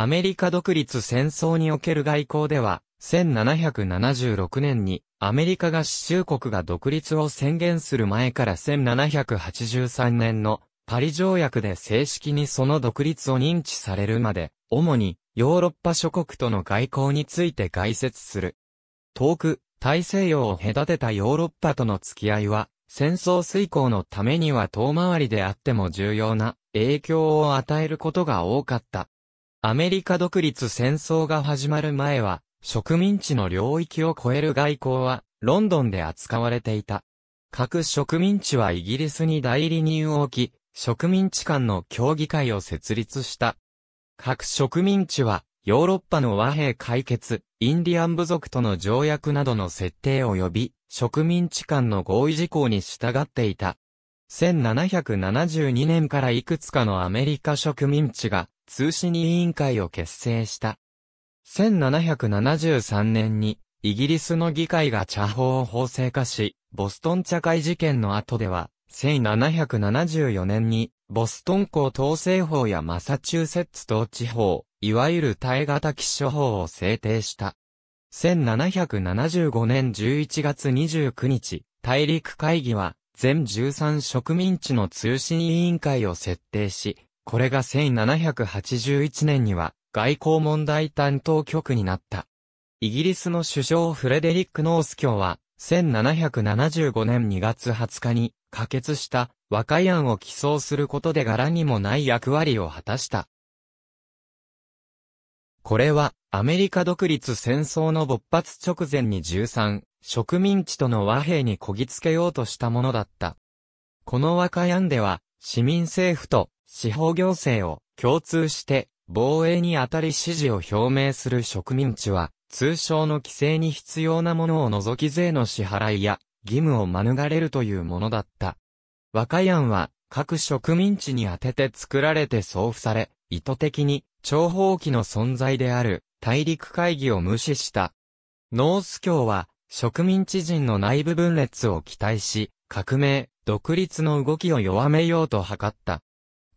アメリカ独立戦争における外交では、1776年にアメリカが衆国が独立を宣言する前から1783年のパリ条約で正式にその独立を認知されるまで、主にヨーロッパ諸国との外交について解説する。遠く、大西洋を隔てたヨーロッパとの付き合いは、戦争遂行のためには遠回りであっても重要な影響を与えることが多かった。アメリカ独立戦争が始まる前は、植民地の領域を超える外交は、ロンドンで扱われていた。各植民地はイギリスに代理人を置き、植民地間の協議会を設立した。各植民地は、ヨーロッパの和平解決、インディアン部族との条約などの設定及び、植民地間の合意事項に従っていた。1772年からいくつかのアメリカ植民地が通信委員会を結成した。1773年に、イギリスの議会が茶法を法制化し、ボストン茶会事件の後では、1774年に、ボストン港統制法やマサチューセッツ統治法、いわゆる耐え型気象法を制定した。1775年11月29日、大陸会議は、全13植民地の通信委員会を設定し、これが1781年には外交問題担当局になった。イギリスの首相フレデリック・ノース教は、1775年2月20日に可決した和解案を起草することで柄にもない役割を果たした。これはアメリカ独立戦争の勃発直前に13植民地との和平にこぎつけようとしたものだった。この和解案では市民政府と司法行政を共通して防衛にあたり支持を表明する植民地は、通称の規制に必要なものを除き税の支払いや義務を免れるというものだった。和歌山は各植民地に当てて作られて送付され、意図的に諜報機の存在である大陸会議を無視した。ノース教は植民地人の内部分裂を期待し、革命、独立の動きを弱めようと図った。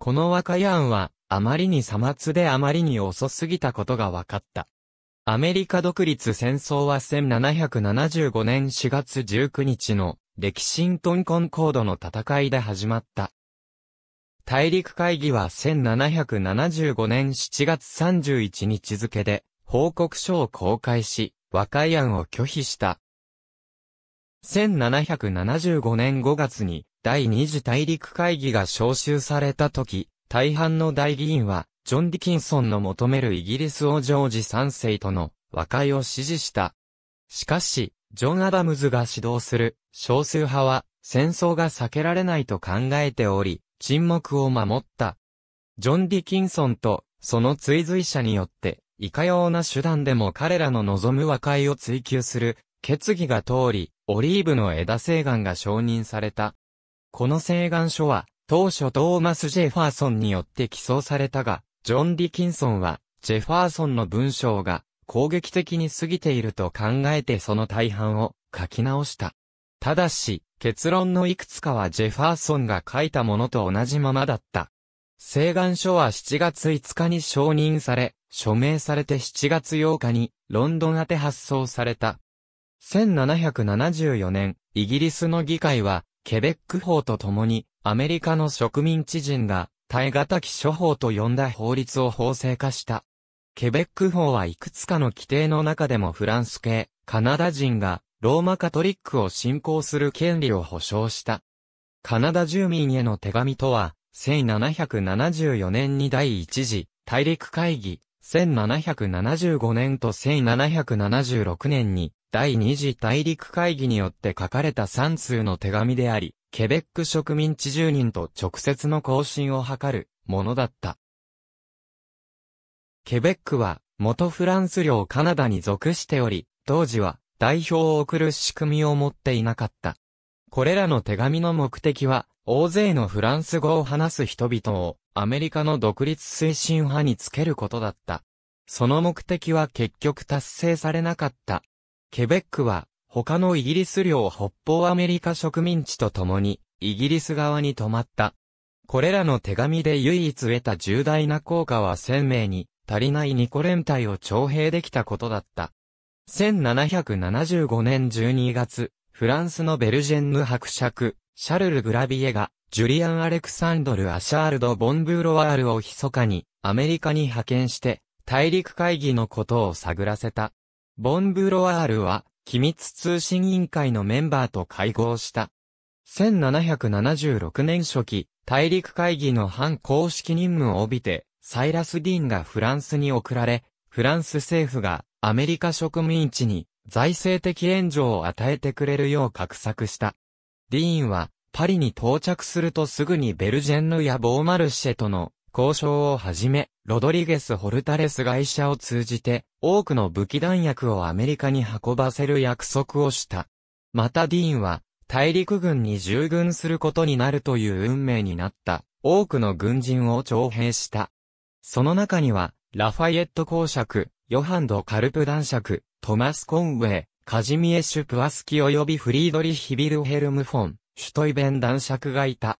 この和解案は、あまりにさ末であまりに遅すぎたことが分かった。アメリカ独立戦争は1775年4月19日の、レキシントンコンコードの戦いで始まった。大陸会議は1775年7月31日付で、報告書を公開し、和解案を拒否した。1775年5月に、第二次大陸会議が招集された時、大半の大議員は、ジョン・ディキンソンの求めるイギリス王ジョージ三世との和解を支持した。しかし、ジョン・アダムズが指導する少数派は戦争が避けられないと考えており、沈黙を守った。ジョン・ディキンソンとその追随者によって、いかような手段でも彼らの望む和解を追求する決議が通り、オリーブの枝西岸が承認された。この請願書は、当初トーマス・ジェファーソンによって起草されたが、ジョン・ディキンソンは、ジェファーソンの文章が攻撃的に過ぎていると考えてその大半を書き直した。ただし、結論のいくつかはジェファーソンが書いたものと同じままだった。請願書は7月5日に承認され、署名されて7月8日にロンドン宛て発送された。1774年、イギリスの議会はケベック法と共に、アメリカの植民地人が、耐え難き処法と呼んだ法律を法制化した。ケベック法はいくつかの規定の中でもフランス系、カナダ人が、ローマカトリックを信仰する権利を保障した。カナダ住民への手紙とは、1774年に第一次大陸会議、1775年と1776年に第二次大陸会議によって書かれた3通の手紙であり、ケベック植民地住人と直接の交信を図るものだった。ケベックは元フランス領カナダに属しており、当時は代表を送る仕組みを持っていなかった。これらの手紙の目的は、大勢のフランス語を話す人々をアメリカの独立推進派につけることだった。その目的は結局達成されなかった。ケベックは、他のイギリス領北方アメリカ植民地と共に、イギリス側に止まった。これらの手紙で唯一得た重大な効果は鮮明に、足りないニコ連隊を徴兵できたことだった。1775年12月、フランスのベルジェンヌ伯爵、シャルル・グラビエが、ジュリアン・アレクサンドル・アシャールド・ボンブーロワールを密かに、アメリカに派遣して、大陸会議のことを探らせた。ボンブロワールは、機密通信委員会のメンバーと会合した。1776年初期、大陸会議の反公式任務を帯びて、サイラス・ディーンがフランスに送られ、フランス政府がアメリカ植民地に財政的援助を与えてくれるよう画策した。ディーンは、パリに到着するとすぐにベルジェンヌやボーマルシェとの交渉を始め、ロドリゲス・ホルタレス会社を通じて、多くの武器弾薬をアメリカに運ばせる約束をした。またディーンは、大陸軍に従軍することになるという運命になった、多くの軍人を徴兵した。その中には、ラファイエット公爵、ヨハンド・カルプ男爵、トマス・コンウェイ、カジミエシュ・プワスキ及びフリードリヒ・ビルヘルム・フォン、シュトイベン男爵がいた。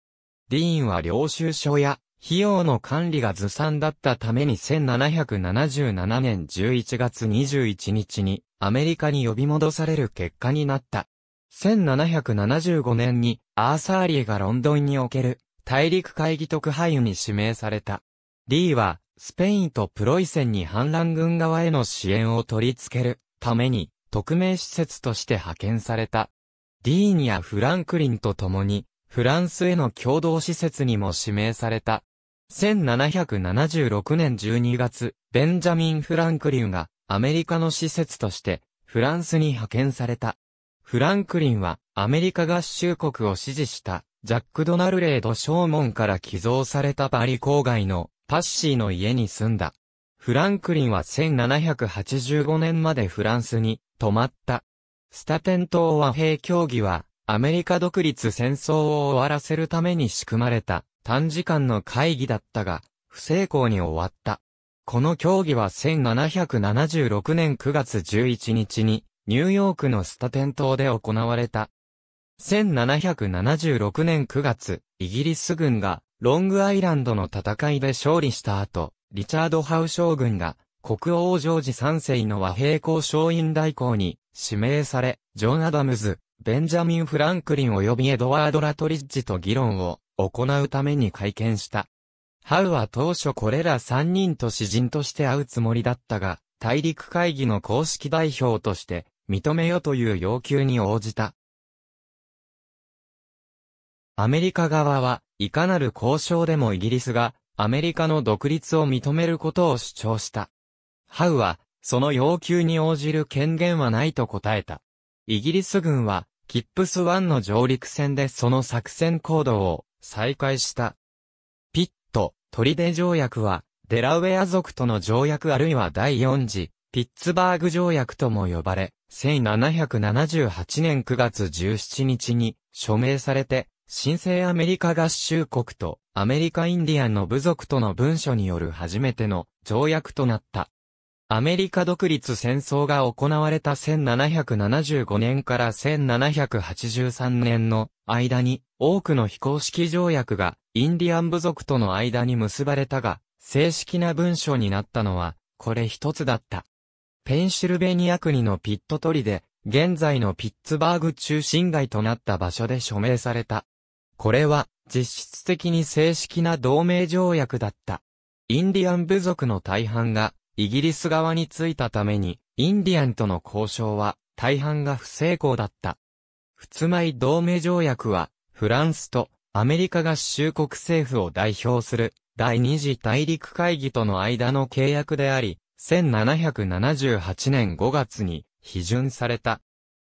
ディーンは領収書や費用の管理がずさんだったために1777年11月21日にアメリカに呼び戻される結果になった。1775年にアーサー・リーがロンドンにおける大陸会議特派員に指名された。リーはスペインとプロイセンに反乱軍側への支援を取り付けるために特命施設として派遣された。リーニア・フランクリンと共にフランスへの共同施設にも指名された。1776年12月、ベンジャミン・フランクリンがアメリカの施設としてフランスに派遣された。フランクリンはアメリカ合衆国を支持したジャック・ドナルレード・ショーモンから寄贈されたパリ郊外のパッシーの家に住んだ。フランクリンは1785年までフランスに泊まった。スタテン島和平協議はアメリカ独立戦争を終わらせるために仕組まれた短時間の会議だったが、不成功に終わった。この協議は1776年9月11日に、ニューヨークのスタテン島で行われた。1776年9月、イギリス軍がロングアイランドの戦いで勝利した後、リチャード・ハウ将軍が国王ジョージ三世の和平交渉員代行に指名され、ジョン・アダムズ、ベンジャミン・フランクリン及びエドワード・ラトリッジと議論を行うために会見した。ハウは当初これら3人と詩人として会うつもりだったが、大陸会議の公式代表として認めよという要求に応じた。アメリカ側はいかなる交渉でもイギリスがアメリカの独立を認めることを主張した。ハウはその要求に応じる権限はないと答えた。イギリス軍はキップス1の上陸戦でその作戦行動を再開した。ピット、トリデ条約は、デラウェア族との条約あるいは第四次、ピッツバーグ条約とも呼ばれ、1778年9月17日に署名されて、新生アメリカ合衆国とアメリカインディアンの部族との文書による初めての条約となった。アメリカ独立戦争が行われた1775年から1783年の間に多くの非公式条約がインディアン部族との間に結ばれたが、正式な文書になったのはこれ一つだった。ペンシルベニア国のピットトリで、現在のピッツバーグ中心街となった場所で署名された。これは実質的に正式な同盟条約だった。インディアン部族の大半がイギリス側についたために、インディアンとの交渉は大半が不成功だった。仏い。同盟条約は、フランスとアメリカ合衆国政府を代表する第二次大陸会議との間の契約であり、1778年5月に批准された。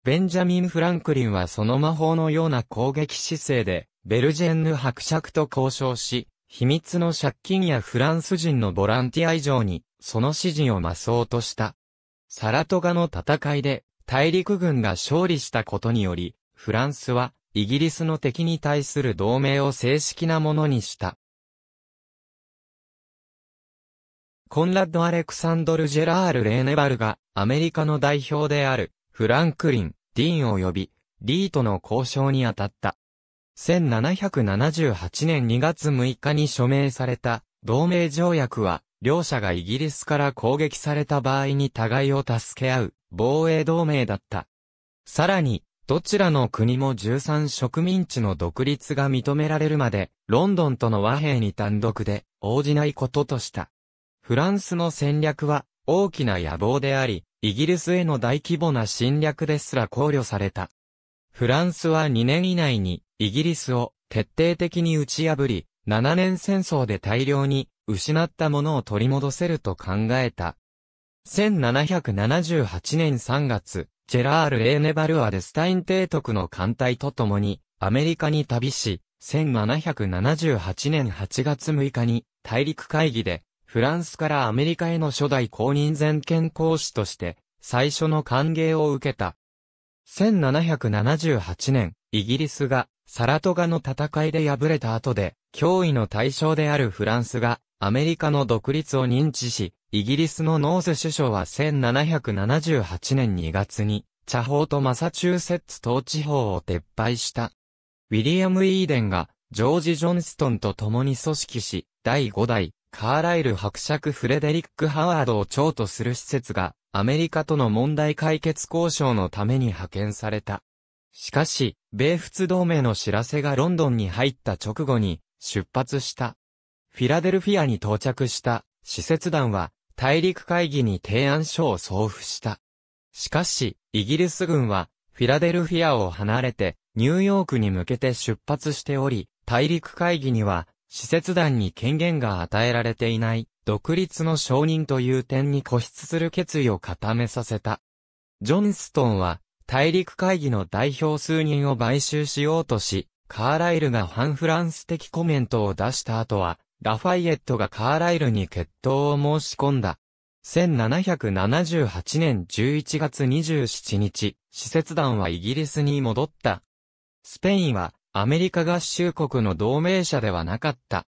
ベンジャミン・フランクリンはその魔法のような攻撃姿勢で、ベルジェンヌ伯爵と交渉し、秘密の借金やフランス人のボランティア以上に、その指示を増そうとした。サラトガの戦いで、大陸軍が勝利したことにより、フランスは、イギリスの敵に対する同盟を正式なものにした。コンラッド・アレクサンドル・ジェラール・レーネバルが、アメリカの代表である、フランクリン、ディーンを呼び、リーとの交渉に当たった。1778年2月6日に署名された同盟条約は両者がイギリスから攻撃された場合に互いを助け合う、防衛同盟だった。さらに、どちらの国も13植民地の独立が認められるまで、ロンドンとの和平に単独で応じないこととした。フランスの戦略は大きな野望であり、イギリスへの大規模な侵略ですら考慮された。フランスは2年以内にイギリスを徹底的に打ち破り、7年戦争で大量に失ったものを取り戻せると考えた。1778年3月、ジェラール・エーネバルア・デスタイン提督の艦隊と共に、アメリカに旅し、1778年8月6日に、大陸会議で、フランスからアメリカへの初代公認全権公使として、最初の歓迎を受けた。1778年、イギリスが、サラトガの戦いで敗れた後で、脅威の対象であるフランスが、アメリカの独立を認知し、イギリスのノース首相は1778年2月に、茶法とマサチューセッツ統治法を撤廃した。ウィリアム・イーデンが、ジョージ・ジョンストンと共に組織し、第5代、カーライル伯爵フレデリック・ハワードを長とする施設が、アメリカとの問題解決交渉のために派遣された。しかし、米仏同盟の知らせがロンドンに入った直後に、出発した。フィラデルフィアに到着した使節団は大陸会議に提案書を送付した。しかし、イギリス軍はフィラデルフィアを離れてニューヨークに向けて出発しており、大陸会議には使節団に権限が与えられていない独立の承認という点に固執する決意を固めさせた。ジョンストンは大陸会議の代表数人を買収しようとし、カーライルが反フランス的コメントを出した後は、ラファイエットがカーライルに決闘を申し込んだ。1778年11月27日、使節団はイギリスに戻った。スペインはアメリカ合衆国の同盟者ではなかった。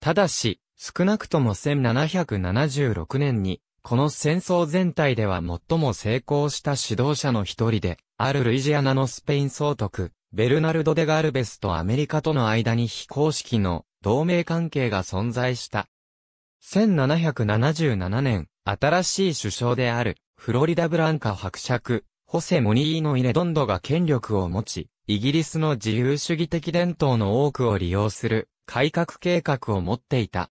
ただし、少なくとも1776年に、この戦争全体では最も成功した指導者の一人で、あるルイジアナのスペイン総督、ベルナルド・デ・ガルベスとアメリカとの間に非公式の同盟関係が存在した。1777年、新しい首相である、フロリダ・ブランカ伯爵、ホセ・モニーノ・イレドンドが権力を持ち、イギリスの自由主義的伝統の多くを利用する改革計画を持っていた。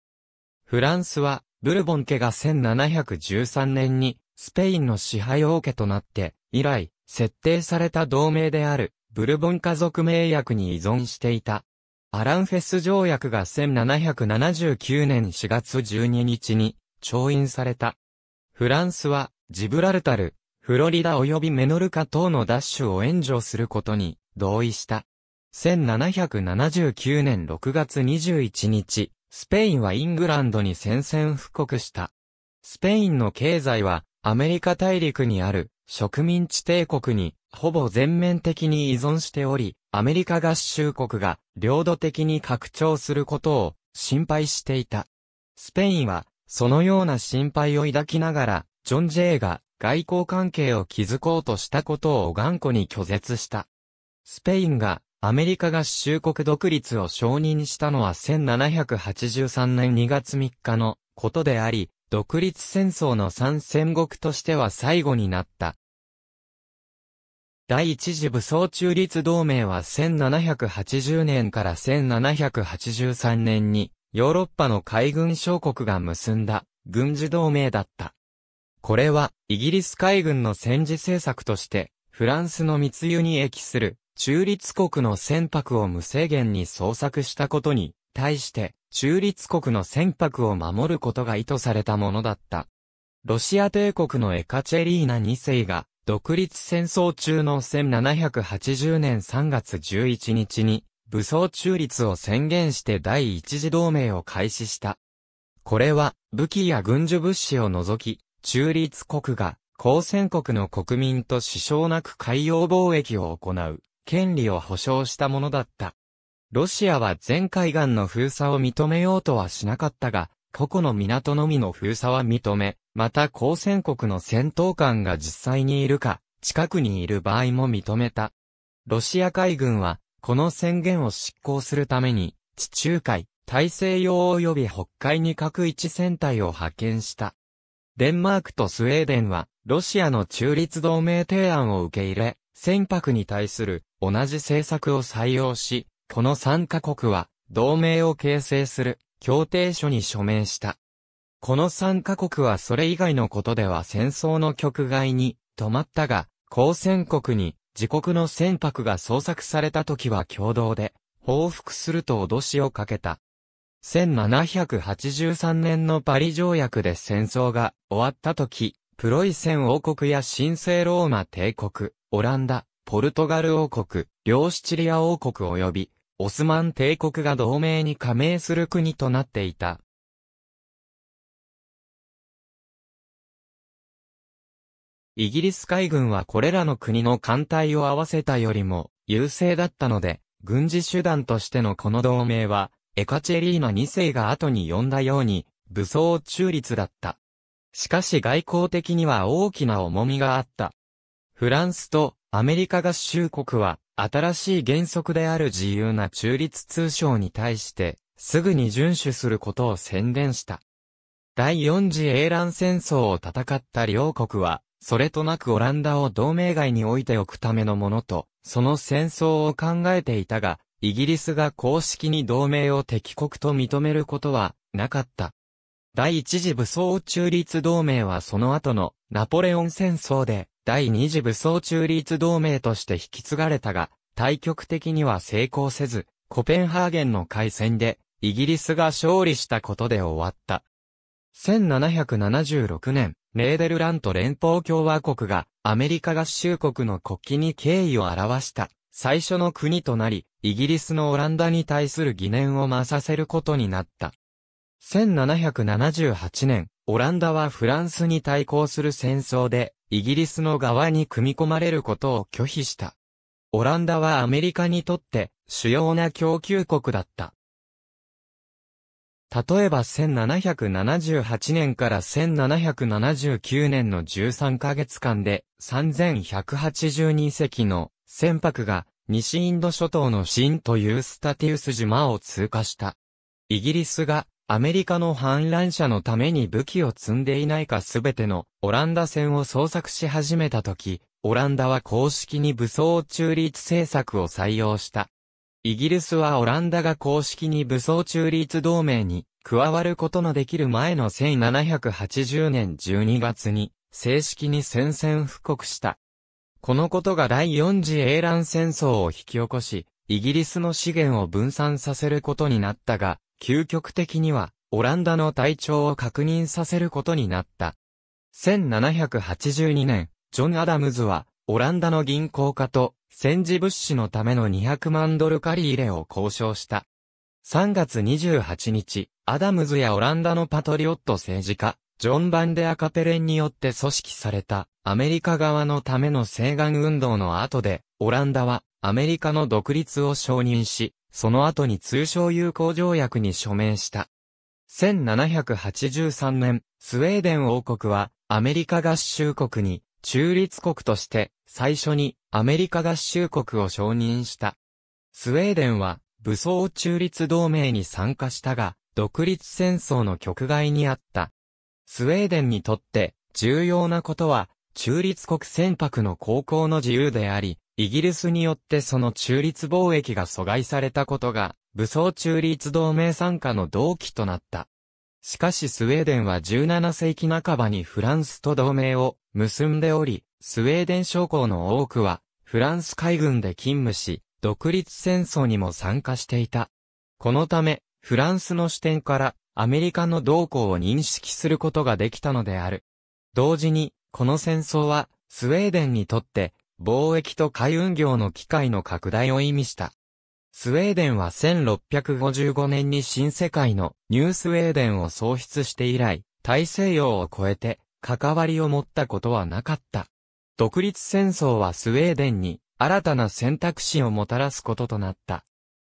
フランスは、ブルボン家が1713年にスペインの支配王家となって、以来、設定された同盟であるブルボン家族名役に依存していた。アランフェス条約が1779年4月12日に調印された。フランスはジブラルタル、フロリダ及びメノルカ等の奪取を援助することに同意した。1779年6月21日、スペインはイングランドに宣戦布告した。スペインの経済はアメリカ大陸にある植民地帝国にほぼ全面的に依存しており、アメリカ合衆国が領土的に拡張することを心配していた。スペインはそのような心配を抱きながら、ジョン・ジェイが外交関係を築こうとしたことを頑固に拒絶した。スペインがアメリカ合衆国独立を承認したのは1783年2月3日のことであり、独立戦争の参戦国としては最後になった。第一次武装中立同盟は1780年から1783年に、ヨーロッパの海軍諸国が結んだ、軍事同盟だった。これは、イギリス海軍の戦時政策として、フランスの密輸に益する、中立国の船舶を無制限に捜索したことに、対して、中立国の船舶を守ることが意図されたものだった。ロシア帝国のエカチェリーナ2世が、独立戦争中の1780年3月11日に、武装中立を宣言して第一次同盟を開始した。これは、武器や軍需物資を除き、中立国が、交戦国の国民と支障なく海洋貿易を行う、権利を保障したものだった。ロシアは全海岸の封鎖を認めようとはしなかったが、個々の港のみの封鎖は認め、また交戦国の戦闘官が実際にいるか、近くにいる場合も認めた。ロシア海軍は、この宣言を執行するために、地中海、大西洋及び北海に各一戦隊を派遣した。デンマークとスウェーデンは、ロシアの中立同盟提案を受け入れ、船舶に対する同じ政策を採用し、この3カ国は同盟を形成する。協定書に署名した。この3カ国はそれ以外のことでは戦争の局外に止まったが、交戦国に自国の船舶が捜索された時は共同で報復すると脅しをかけた。1783年のパリ条約で戦争が終わった時、プロイセン王国や神聖ローマ帝国、オランダ、ポルトガル王国、両シチリア王国及びオスマン帝国が同盟に加盟する国となっていた。イギリス海軍はこれらの国の艦隊を合わせたよりも優勢だったので、軍事手段としてのこの同盟は、エカチェリーナ2世が後に呼んだように、武装中立だった。しかし外交的には大きな重みがあった。フランスとアメリカ合衆国は新しい原則である自由な中立通商に対して、すぐに遵守することを宣言した。第四次英蘭戦争を戦った両国は、それとなくオランダを同盟外に置いておくためのものと、その戦争を考えていたが、イギリスが公式に同盟を敵国と認めることはなかった。第一次武装中立同盟はその後のナポレオン戦争で第二次武装中立同盟として引き継がれたが、対局的には成功せず、コペンハーゲンの海戦で、イギリスが勝利したことで終わった。1776年、ネーデルラント連邦共和国がアメリカ合衆国の国旗に敬意を表した最初の国となり、イギリスのオランダに対する疑念を増させることになった。1778年、オランダはフランスに対抗する戦争でイギリスの側に組み込まれることを拒否した。オランダはアメリカにとって主要な供給国だった。例えば1778年から1779年の13ヶ月間で3182隻の船舶が西インド諸島のシンというスタティウス島を通過した。イギリスがアメリカの反乱者のために武器を積んでいないかすべてのオランダ戦を捜索し始めたとき、オランダは公式に武装中立政策を採用した。イギリスはオランダが公式に武装中立同盟に加わることのできる前の1780年12月に正式に宣戦布告した。このことが第4次英乱戦争を引き起こし、イギリスの資源を分散させることになったが、究極的には、オランダの体調を確認させることになった。1782年、ジョン・アダムズは、オランダの銀行家と、戦時物資のための200万ドル借り入れを交渉した。3月28日、アダムズやオランダのパトリオット政治家、ジョン・バンデアカペレンによって組織された、アメリカ側のための請願運動の後で、オランダは、アメリカの独立を承認し、その後に通商友好条約に署名した。1783年、スウェーデン王国はアメリカ合衆国に中立国として最初にアメリカ合衆国を承認した。スウェーデンは武装中立同盟に参加したが、独立戦争の局外にあった。スウェーデンにとって重要なことは中立国船舶の航行の自由であり、イギリスによってその中立貿易が阻害されたことが、武装中立同盟参加の動機となった。しかしスウェーデンは17世紀半ばにフランスと同盟を結んでおり、スウェーデン将校の多くは、フランス海軍で勤務し、独立戦争にも参加していた。このため、フランスの視点から、アメリカの動向を認識することができたのである。同時に、この戦争は、スウェーデンにとって、貿易と海運業の機会の拡大を意味した。スウェーデンは1655年に新世界のニュースウェーデンを創出して以来、大西洋を越えて関わりを持ったことはなかった。独立戦争はスウェーデンに新たな選択肢をもたらすこととなった。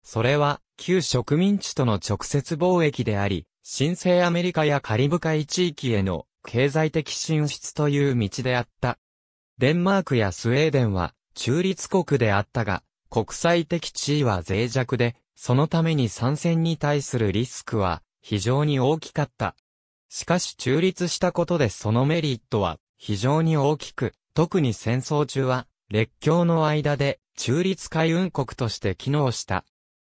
それは旧植民地との直接貿易であり、新生アメリカやカリブ海地域への経済的進出という道であった。デンマークやスウェーデンは中立国であったが、国際的地位は脆弱で、そのために参戦に対するリスクは非常に大きかった。しかし中立したことでそのメリットは非常に大きく、特に戦争中は列強の間で中立海運国として機能した。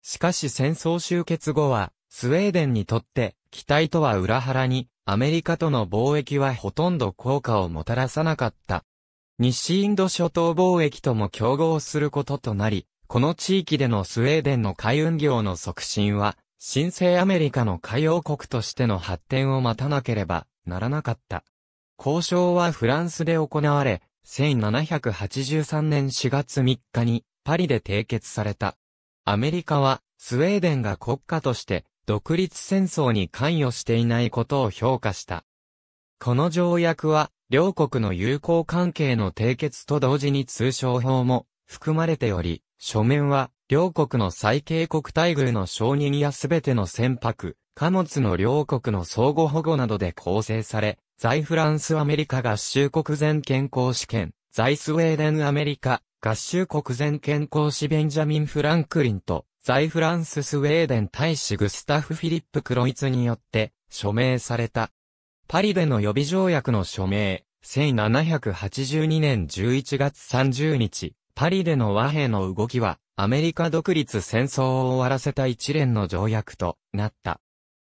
しかし戦争終結後はスウェーデンにとって期待とは裏腹にアメリカとの貿易はほとんど効果をもたらさなかった。西インド諸島貿易とも競合することとなり、この地域でのスウェーデンの海運業の促進は、新生アメリカの海洋国としての発展を待たなければならなかった。交渉はフランスで行われ、1783年4月3日にパリで締結された。アメリカはスウェーデンが国家として独立戦争に関与していないことを評価した。この条約は両国の友好関係の締結と同時に通商法も含まれており、書面は両国の最恵国待遇の承認やすべての船舶、貨物の両国の相互保護などで構成され、在フランスアメリカ合衆国全健康試験、在スウェーデンアメリカ合衆国全健康試ベンジャミン・フランクリンと、在フランススウェーデン大使グスタフ・フィリップ・クロイツによって、署名された。パリでの予備条約の署名、1782年11月30日、パリでの和平の動きは、アメリカ独立戦争を終わらせた一連の条約となった。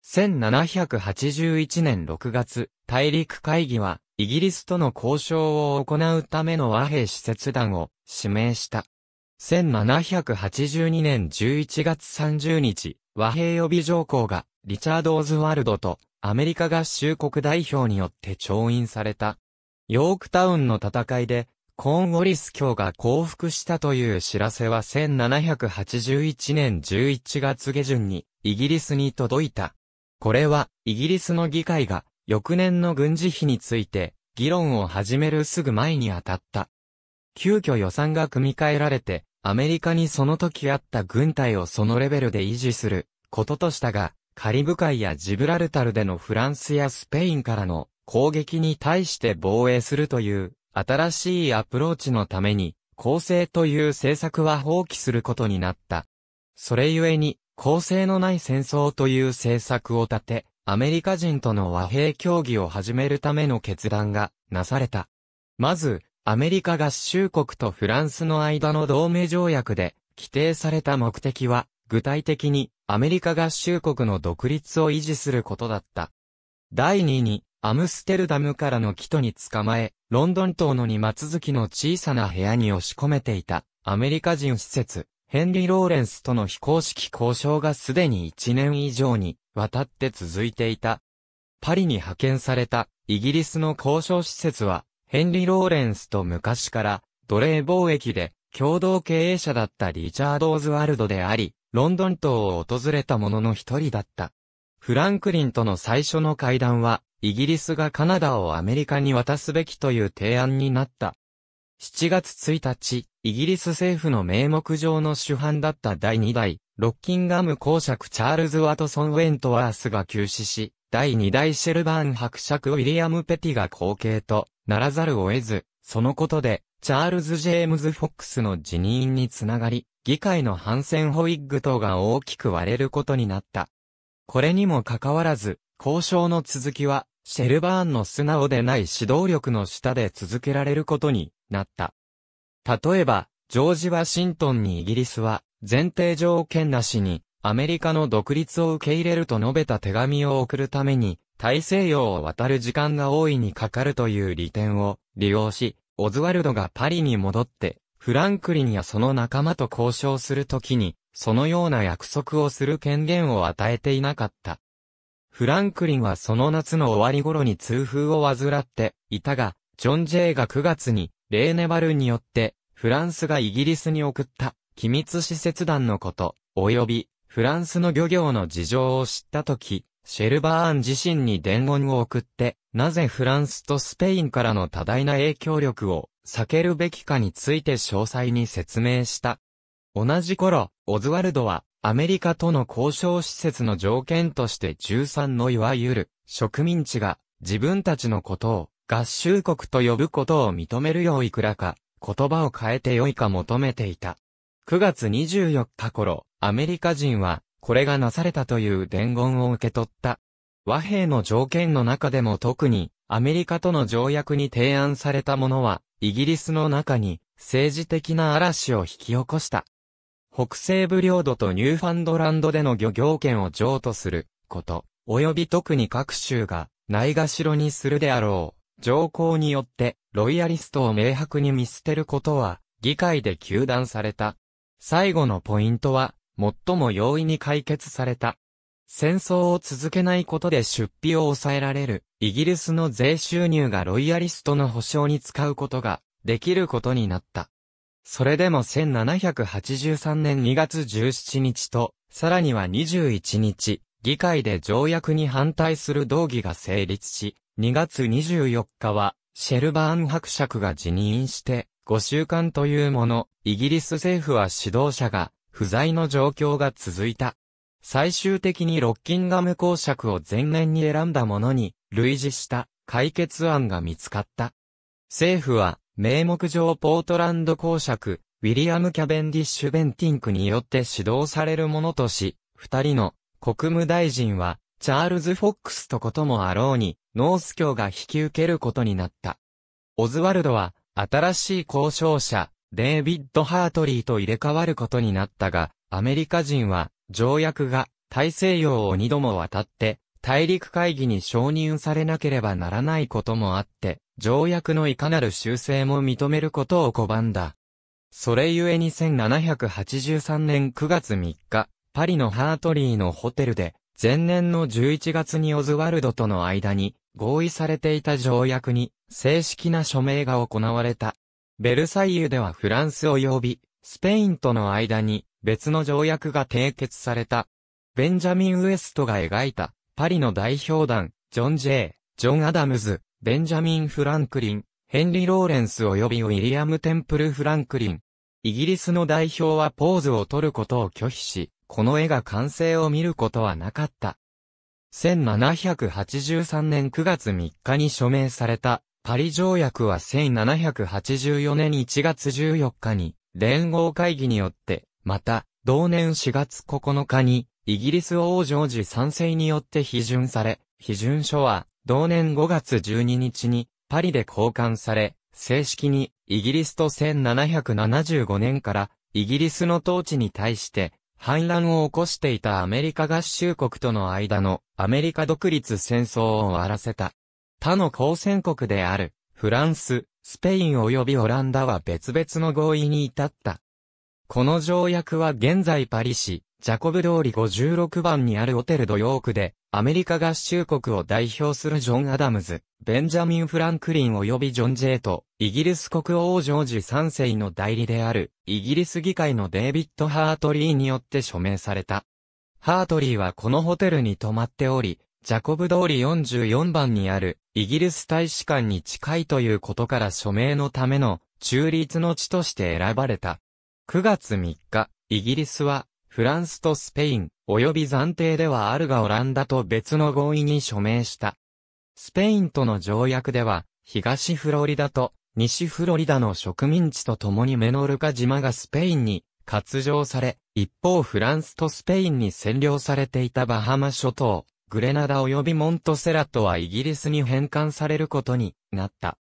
1781年6月、大陸会議は、イギリスとの交渉を行うための和平施設団を指名した。1782年11月30日、和平予備条項が、リチャード・オズワルドとアメリカ合衆国代表によって調印された。ヨークタウンの戦いで、コーンウォリス卿が降伏したという知らせは1781年11月下旬にイギリスに届いた。これはイギリスの議会が翌年の軍事費について議論を始めるすぐ前に当たった。急遽予算が組み替えられてアメリカにその時あった軍隊をそのレベルで維持することとしたが、カリブ海やジブラルタルでのフランスやスペインからの攻撃に対して防衛するという新しいアプローチのために、構成という政策は放棄することになった。それゆえに、構成のない戦争という政策を立て、アメリカ人との和平協議を始めるための決断がなされた。まず、アメリカ合衆国とフランスの間の同盟条約で規定された目的は、具体的にアメリカ合衆国の独立を維持することだった。第2に、アムステルダムからの帰途に捕まえ、ロンドン島の二松月の小さな部屋に押し込めていた、アメリカ人施設、ヘンリー・ローレンスとの非公式交渉がすでに1年以上にわたって続いていた。パリに派遣されたイギリスの交渉施設は、ヘンリー・ローレンスと昔から奴隷貿易で共同経営者だったリチャード・オズワルドであり、ロンドン島を訪れた者の一人だった。フランクリンとの最初の会談は、イギリスがカナダをアメリカに渡すべきという提案になった。7月1日、イギリス政府の名目上の主犯だった第2代、ロッキンガム公爵チャールズ・ワトソン・ウェントワースが急死し、第2代シェルバーン伯爵ウィリアム・ペティが後継とならざるを得ず、そのことで、チャールズ・ジェームズ・フォックスの辞任につながり、議会の反戦ホイッグ等が大きく割れることになった。これにもかかわらず、交渉の続きは、シェルバーンの素直でない指導力の下で続けられることになった。例えば、ジョージ・ワシントンにイギリスは、前提条件なしに、アメリカの独立を受け入れると述べた手紙を送るために、大西洋を渡る時間が大いにかかるという利点を利用し、オズワルドがパリに戻って、フランクリンやその仲間と交渉するときに、そのような約束をする権限を与えていなかった。フランクリンはその夏の終わり頃に通風を患っていたが、ジョン・ジェイが9月にレーネバルによってフランスがイギリスに送った機密施設団のこと、及びフランスの漁業の事情を知ったとき、シェルバーン自身に伝言を送って、なぜフランスとスペインからの多大な影響力を避けるべきかについて詳細に説明した。同じ頃、オズワルドは、アメリカとの交渉施設の条件として13のいわゆる植民地が自分たちのことを合衆国と呼ぶことを認めるよういくらか言葉を変えてよいか求めていた。9月24日頃、アメリカ人はこれがなされたという伝言を受け取った。和平の条件の中でも特に、アメリカとの条約に提案されたものは、イギリスの中に、政治的な嵐を引き起こした。北西部領土とニューファンドランドでの漁業権を譲渡すること、及び特に各州がないがしろにするであろう。条項によってロイヤリストを明白に見捨てることは議会で求断された。最後のポイントは最も容易に解決された。戦争を続けないことで出費を抑えられる、イギリスの税収入がロイヤリストの保障に使うことができることになった。それでも1783年2月17日と、さらには21日、議会で条約に反対する動議が成立し、2月24日は、シェルバーン伯爵が辞任して、5週間というもの、イギリス政府は指導者が、不在の状況が続いた。最終的にロッキンガム公爵を前年に選んだものに、類似した解決案が見つかった。政府は、名目上ポートランド公爵、ウィリアム・キャベンディッシュ・ベンティンクによって指導されるものとし、二人の国務大臣は、チャールズ・フォックスとこともあろうに、ノース教が引き受けることになった。オズワルドは、新しい交渉者、デイビッド・ハートリーと入れ替わることになったが、アメリカ人は、条約が大西洋を二度も渡って、大陸会議に承認されなければならないこともあって、条約のいかなる修正も認めることを拒んだ。それゆえに1783年9月3日、パリのハートリーのホテルで、前年の11月にオズワルドとの間に合意されていた条約に正式な署名が行われた。ベルサイユではフランス及び、スペインとの間に別の条約が締結された。ベンジャミン・ウエストが描いた、パリの代表団、ジョン・ジェイ、ジョン・アダムズ、ベンジャミン・フランクリン、ヘンリー・ローレンス及びウィリアム・テンプル・フランクリン。イギリスの代表はポーズを取ることを拒否し、この絵が完成を見ることはなかった。1783年9月3日に署名されたパリ条約は1784年1月14日に、連合会議によって、また、同年4月9日に、イギリス王ジョージ賛成によって批准され、批准書は、同年5月12日に、パリで交換され、正式に、イギリスと1775年から、イギリスの統治に対して、反乱を起こしていたアメリカ合衆国との間のアメリカ独立戦争を終わらせた。他の交戦国である、フランス、スペイン及びオランダは別々の合意に至った。この条約は現在パリ市、ジャコブ通り56番にあるホテルドヨークで、アメリカ合衆国を代表するジョン・アダムズ、ベンジャミン・フランクリン及びジョン・ジェイト、イギリス国王ジョージ3世の代理である、イギリス議会のデイビッド・ハートリーによって署名された。ハートリーはこのホテルに泊まっており、ジャコブ通り44番にある、イギリス大使館に近いということから署名のための中立の地として選ばれた。9月3日、イギリスは、フランスとスペイン、及び暫定ではあるがオランダと別の合意に署名した。スペインとの条約では、東フロリダと西フロリダの植民地と共にメノルカ島がスペインに割譲され、一方フランスとスペインに占領されていたバハマ諸島、グレナダ及びモントセラトはイギリスに返還されることになった。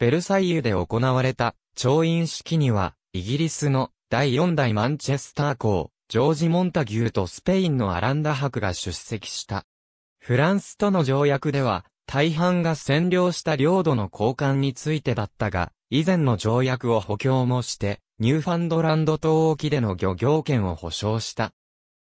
ベルサイユで行われた調印式には、イギリスの第4代マンチェスター校、ジョージ・モンタギューとスペインのアランダ博が出席した。フランスとの条約では、大半が占領した領土の交換についてだったが、以前の条約を補強もして、ニューファンドランド島沖での漁業権を保障した。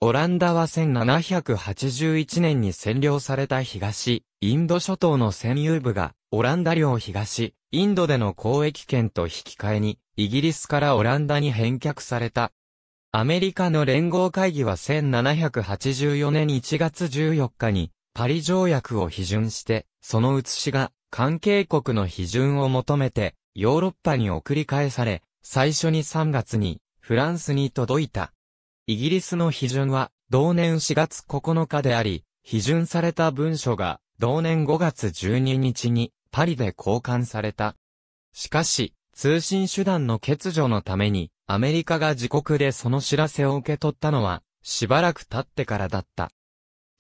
オランダは1781年に占領された東、インド諸島の占有部が、オランダ領東、インドでの交易権と引き換えに、イギリスからオランダに返却された。アメリカの連合会議は1784年1月14日に、パリ条約を批准して、その写しが、関係国の批准を求めて、ヨーロッパに送り返され、最初に3月に、フランスに届いた。イギリスの批准は、同年4月9日であり、批准された文書が、同年5月12日に、パリで交換された。しかし、通信手段の欠如のために、アメリカが自国でその知らせを受け取ったのは、しばらく経ってからだった。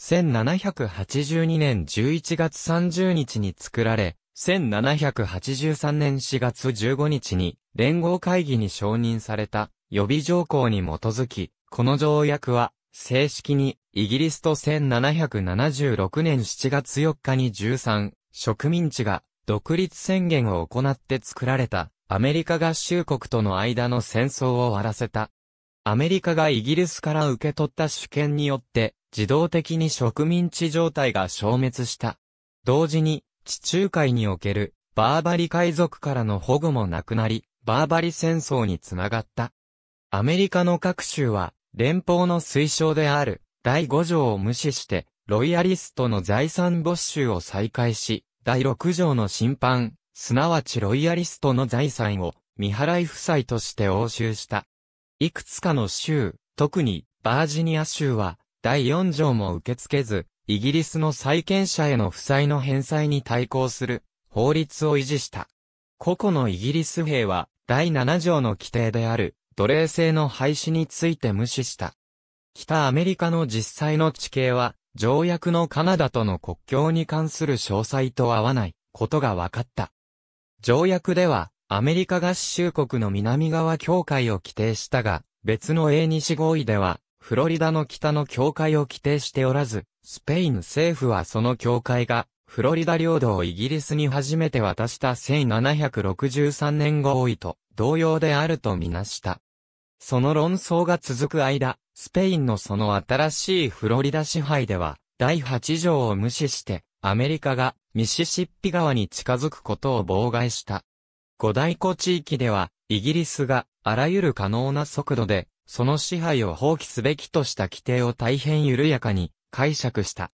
1782年11月30日に作られ、1783年4月15日に連合会議に承認された予備条項に基づき、この条約は、正式に、イギリスと1776年7月4日に13、植民地が、独立宣言を行って作られた、アメリカ合衆国との間の戦争を終わらせた。アメリカがイギリスから受け取った主権によって、自動的に植民地状態が消滅した。同時に、地中海における、バーバリ海賊からの保護もなくなり、バーバリ戦争につながった。アメリカの各州は、連邦の推奨である、第5条を無視して、ロイヤリストの財産没収を再開し、第6条の審判、すなわちロイヤリストの財産を、未払い負債として押収した。いくつかの州、特に、バージニア州は、第4条も受け付けず、イギリスの債権者への負債の返済に対抗する、法律を維持した。個々のイギリス兵は、第7条の規定である、奴隷制の廃止について無視した。北アメリカの実際の地形は、条約のカナダとの国境に関する詳細と合わないことが分かった。条約では、アメリカ合衆国の南側境界を規定したが、別の英西合意では、フロリダの北の境界を規定しておらず、スペイン政府はその境界が、フロリダ領土をイギリスに初めて渡した1763年合意と、同様であるとみなした。その論争が続く間、スペインのその新しいフロリダ支配では、第8条を無視して、アメリカがミシシッピ川に近づくことを妨害した。五大湖地域では、イギリスがあらゆる可能な速度で、その支配を放棄すべきとした規定を大変緩やかに解釈した。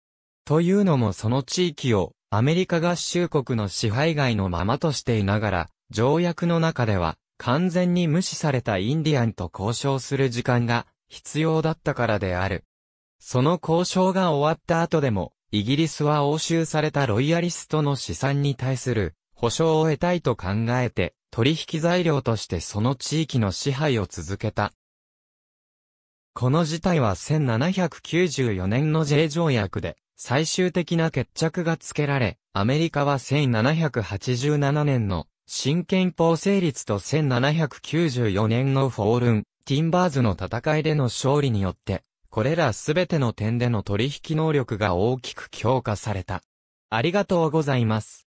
というのもその地域をアメリカ合衆国の支配外のままとしていながら、条約の中では完全に無視されたインディアンと交渉する時間が必要だったからである。その交渉が終わった後でも、イギリスは押収されたロイヤリストの資産に対する保証を得たいと考えて、取引材料としてその地域の支配を続けた。この事態は1794年の J 条約で最終的な決着がつけられ、アメリカは1787年の新憲法成立と1794年のフォールン、ティンバーズの戦いでの勝利によって、これらすべての点での取引能力が大きく強化された。ありがとうございます。